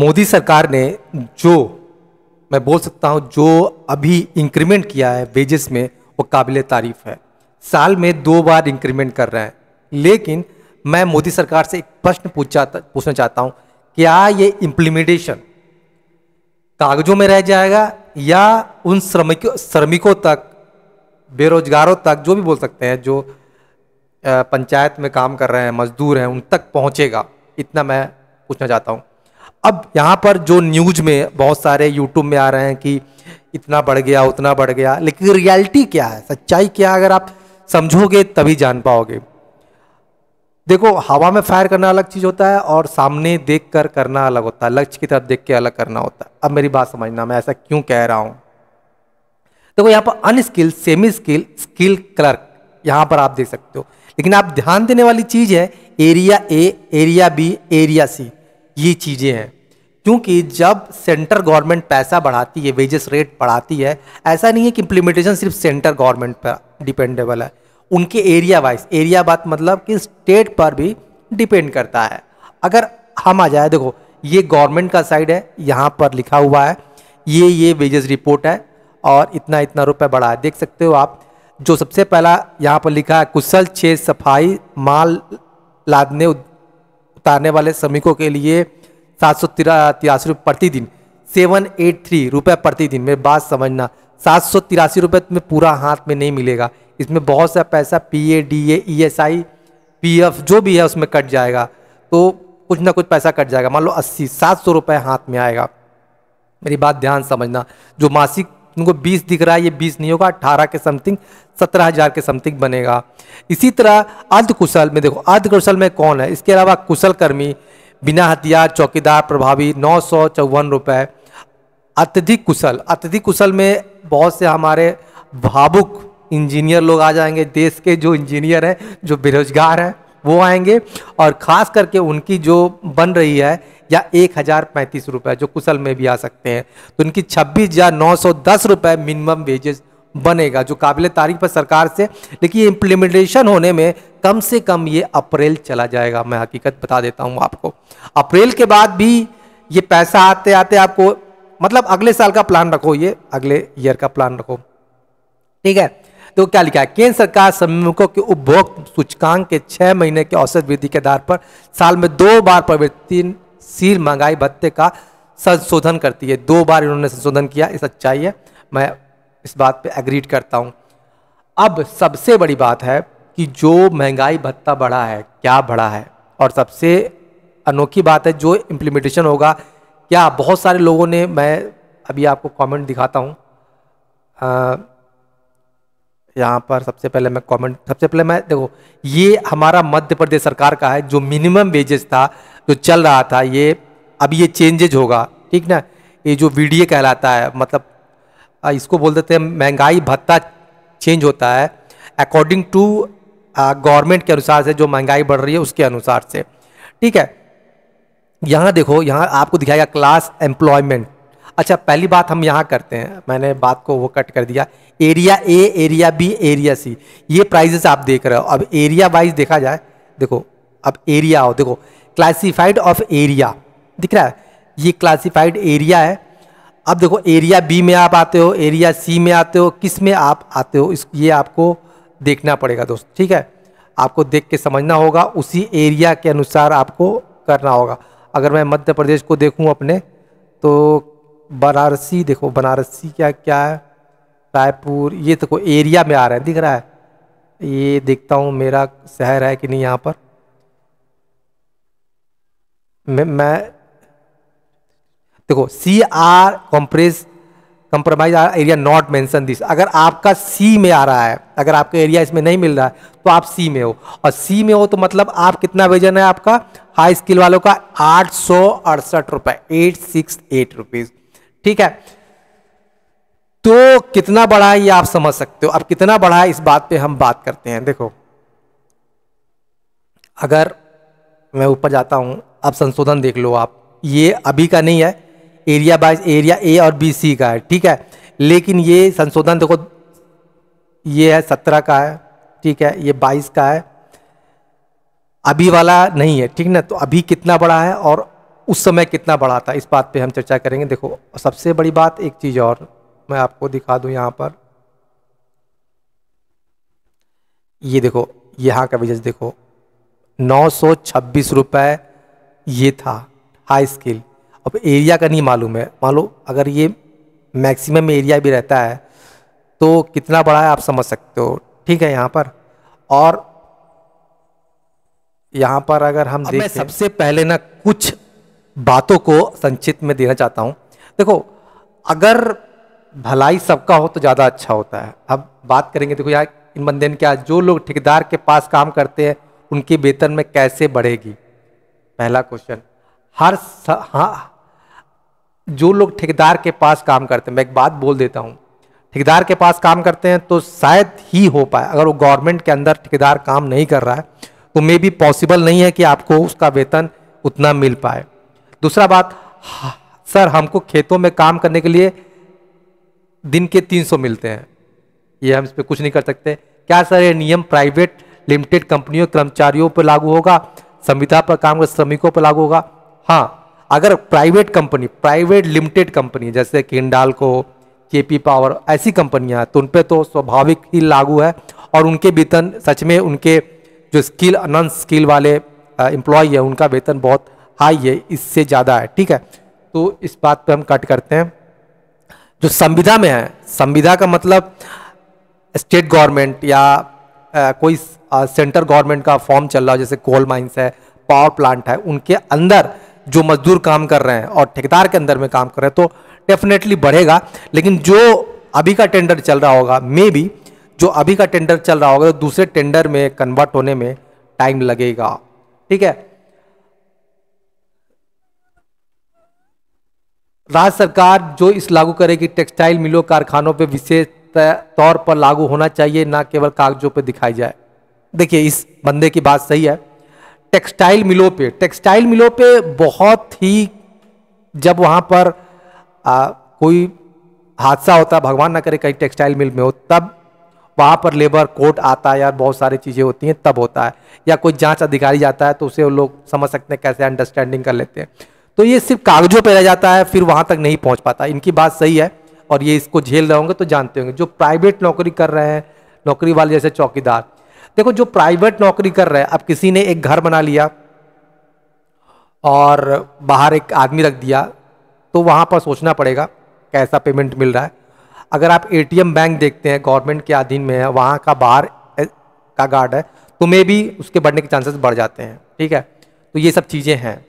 मोदी सरकार ने जो मैं बोल सकता हूँ जो अभी इंक्रीमेंट किया है वेजेस में वो काबिल तारीफ है साल में दो बार इंक्रीमेंट कर रहे हैं लेकिन मैं मोदी सरकार से एक प्रश्न पूछा पूछना चाहता हूँ क्या ये इम्प्लीमेंटेशन कागजों में रह जाएगा या उन श्रमिक श्रमिकों तक बेरोजगारों तक जो भी बोल सकते हैं जो पंचायत में काम कर रहे हैं मजदूर हैं उन तक पहुंचेगा इतना मैं पूछना चाहता हूं अब यहाँ पर जो न्यूज में बहुत सारे यूट्यूब में आ रहे हैं कि इतना बढ़ गया उतना बढ़ गया लेकिन रियलिटी क्या है सच्चाई क्या है अगर आप समझोगे तभी जान पाओगे देखो हवा में फायर करना अलग चीज़ होता है और सामने देख कर करना अलग होता है लक्ष्य की तरफ देख के अलग करना होता है अब मेरी बात समझना मैं ऐसा क्यों कह रहा हूँ देखो यहाँ पर unskill semi skill skill clerk यहाँ पर आप देख सकते हो लेकिन आप ध्यान देने वाली चीज़ है area A area B area C ये चीज़ें हैं क्योंकि जब सेंटर गवर्नमेंट पैसा बढ़ाती है वेजेस रेट बढ़ाती है ऐसा नहीं है कि इम्प्लीमेंटेशन सिर्फ सेंटर गवर्नमेंट पर डिपेंडेबल है उनके एरिया वाइज एरिया बात मतलब कि स्टेट पर भी डिपेंड करता है अगर हम आ जाए देखो ये गवर्नमेंट का साइड है यहाँ पर लिखा हुआ है ये ये वेजेस रिपोर्ट है और इतना इतना रुपये बढ़ा है देख सकते हो आप जो सबसे पहला यहाँ पर लिखा है कुशल छः सफाई माल लादने उतारने वाले श्रमिकों के लिए सात सौ तिरासी रुपये प्रतिदिन सेवन एट थ्री रुपये प्रतिदिन मेरी बात समझना सात सौ तिरासी रुपये तुम्हें पूरा हाथ में नहीं मिलेगा इसमें बहुत सा पैसा P A D A E S I P F जो भी है उसमें कट जाएगा तो कुछ ना कुछ पैसा कट जाएगा मान लो अस्सी सात सौ रुपये हाथ में आएगा मेरी बात ध्यान समझना जो मासिक उनको 20 दिख रहा है ये 20 नहीं होगा 18 के समथिंग 17,000 के समथिंग बनेगा इसी तरह अर्ध कुशल में देखो अर्धकुशल में कौन है इसके अलावा कुशल कर्मी बिना हथियार चौकीदार प्रभावी नौ सौ चौवन रुपये अत्यधिक कुशल अत्यधिक कुशल में बहुत से हमारे भावुक इंजीनियर लोग आ जाएंगे देश के जो इंजीनियर हैं जो बेरोजगार हैं वो आएंगे और ख़ास करके उनकी जो बन रही है या एक हज़ार पैंतीस रुपये जो कुशल में भी आ सकते हैं तो उनकी छब्बीस हज़ार नौ सौ दस रुपए मिनिमम वेजेस बनेगा जो काबिल तारीफ है सरकार से लेकिन इम्प्लीमेंटेशन होने में कम से कम ये अप्रैल चला जाएगा मैं हकीकत बता देता हूँ आपको अप्रैल के बाद भी ये पैसा आते आते आपको मतलब अगले साल का प्लान रखो ये अगले ईयर का प्लान रखो ठीक है तो क्या लिखा है केंद्र सरकार श्रमिकों के उपभोग सूचकांक के छः महीने के औसत वृद्धि के आधार पर साल में दो बार प्रवृत्तिशील महंगाई भत्ते का संशोधन करती है दो बार इन्होंने संशोधन किया ये सच्चाई है मैं इस बात पे एग्रीड करता हूँ अब सबसे बड़ी बात है कि जो महंगाई भत्ता बढ़ा है क्या बढ़ा है और सबसे अनोखी बात है जो इम्प्लीमेंटेशन होगा क्या बहुत सारे लोगों ने मैं अभी आपको कमेंट दिखाता हूँ यहाँ पर सबसे पहले मैं कमेंट सबसे पहले मैं देखो ये हमारा मध्य प्रदेश सरकार का है जो मिनिमम वेजेस था जो चल रहा था ये अब ये चेंजेज होगा ठीक ना ये जो वी कहलाता है मतलब इसको बोल देते हैं महंगाई भत्ता चेंज होता है अकॉर्डिंग टू गवर्नमेंट के अनुसार से जो महंगाई बढ़ रही है उसके अनुसार से ठीक है यहाँ देखो यहाँ आपको दिखाएगा क्लास एम्प्लॉयमेंट अच्छा पहली बात हम यहाँ करते हैं मैंने बात को वो कट कर दिया area A area B area C ये प्राइजेस आप देख रहे हो अब एरिया वाइज देखा जाए देखो अब एरिया हो देखो क्लासीफाइड ऑफ एरिया दिख रहा है ये क्लासीफाइड एरिया है अब देखो एरिया बी में आप आते हो एरिया सी में आते हो किस में आप आते हो इस ये आपको देखना पड़ेगा दोस्त ठीक है आपको देख के समझना होगा उसी एरिया के अनुसार आपको करना होगा अगर मैं मध्य प्रदेश को देखूं अपने तो बनारसी देखो बनारसी क्या क्या है रायपुर ये देखो तो एरिया में आ रहा है दिख रहा है ये देखता हूँ मेरा शहर है कि नहीं यहाँ पर मैं, देखो C R compress compromise R area not mention this अगर आपका सी में आ रहा है अगर आपका एरिया इसमें नहीं मिल रहा है तो आप सी में हो और सी में हो तो मतलब आप कितना वजन है आपका हाई स्किल वालों का आठ सौ अड़सठ रुपये एट सिक्स एट रुपीज़ ठीक है तो कितना बड़ा है ये आप समझ सकते हो अब कितना बड़ा है इस बात पे हम बात करते हैं देखो अगर मैं ऊपर जाता हूं अब संशोधन देख लो आप ये अभी का नहीं है एरिया बाइज एरिया ए और बी सी का है ठीक है लेकिन ये संशोधन देखो ये है सत्रह का है ठीक है ये बाईस का है अभी वाला नहीं है ठीक ना तो अभी कितना बड़ा है और उस समय कितना बड़ा था इस बात पे हम चर्चा करेंगे देखो सबसे बड़ी बात एक चीज़ और मैं आपको दिखा दूं यहाँ पर ये देखो यहाँ का विजय देखो नौ सौ छब्बीस रुपये ये था हाई स्किल अब एरिया का नहीं मालूम है मान लो अगर ये मैक्सिमम एरिया भी रहता है तो कितना बड़ा है आप समझ सकते हो ठीक है यहाँ पर और यहाँ पर अगर हम देखें सबसे पहले ना कुछ बातों को संक्षिप्त में देना चाहता हूँ देखो अगर भलाई सबका हो तो ज़्यादा अच्छा होता है अब बात करेंगे देखो यार इन बंदे ने क्या जो लोग ठेकेदार के पास काम करते हैं उनके वेतन में कैसे बढ़ेगी पहला क्वेश्चन हर हाँ जो लोग ठेकेदार के पास काम करते हैं मैं एक बात बोल देता हूँ ठेकेदार के पास काम करते हैं तो शायद ही हो पाए अगर वो गवर्नमेंट के अंदर ठेकेदार काम नहीं कर रहा है तो मे बी पॉसिबल नहीं है कि आपको उसका वेतन उतना मिल पाए दूसरा बात सर हमको खेतों में काम करने के लिए दिन के 300 मिलते हैं ये हम इस पर कुछ नहीं कर सकते क्या सर ये नियम प्राइवेट लिमिटेड कंपनियों कर्मचारियों पर लागू होगा संविधा पर काम कर श्रमिकों पर लागू होगा हाँ अगर private company private limited company जैसे कि को के पी पावर ऐसी कंपनियां हैं तो उन पर तो स्वाभाविक ही लागू है और उनके वेतन सच में उनके जो स्किल अनन स्किल वाले एम्प्लॉय है उनका वेतन बहुत हाई है इससे ज़्यादा है ठीक है तो इस बात पर हम कट करते हैं जो संविधा में है संविधा का मतलब स्टेट गवर्नमेंट या आ, कोई आ, सेंटर गवर्नमेंट का फॉर्म चल रहा हो जैसे कोल माइंस है पावर प्लांट है उनके अंदर जो मजदूर काम कर रहे हैं और ठेकेदार के अंदर में काम कर रहे हैं तो डेफिनेटली बढ़ेगा लेकिन जो अभी का टेंडर चल रहा होगा मे बी जो अभी का टेंडर चल रहा होगा तो दूसरे टेंडर में कन्वर्ट होने में टाइम लगेगा ठीक है राज्य सरकार जो इस लागू करेगी टेक्सटाइल मिलों कारखानों पर विशेष तौर पर लागू होना चाहिए ना केवल कागजों पर दिखाई जाए देखिए इस बंदे की बात सही है टेक्सटाइल मिलों पे टेक्सटाइल मिलों पे बहुत ही जब वहाँ पर आ, कोई हादसा होता है भगवान ना करे कहीं टेक्सटाइल मिल में हो तब वहाँ पर लेबर कोर्ट आता है या बहुत सारी चीज़ें होती हैं तब होता है या कोई जांच अधिकारी जाता है तो उसे वो लोग समझ सकते हैं कैसे अंडरस्टैंडिंग कर लेते हैं तो ये सिर्फ कागजों पर रह जाता है फिर वहाँ तक नहीं पहुँच पाता इनकी बात सही है और ये इसको झेल रहे होंगे तो जानते होंगे जो प्राइवेट नौकरी कर रहे हैं नौकरी वाले जैसे चौकीदार देखो जो प्राइवेट नौकरी कर रहे हैं अब किसी ने एक घर बना लिया और बाहर एक आदमी रख दिया तो वहाँ पर सोचना पड़ेगा कैसा पेमेंट मिल रहा है अगर आप एटीएम बैंक देखते हैं गवर्नमेंट के अधीन में है वहाँ का बाहर का गार्ड है तो मे भी उसके बढ़ने के चांसेस बढ़ जाते हैं ठीक है तो ये सब चीज़ें हैं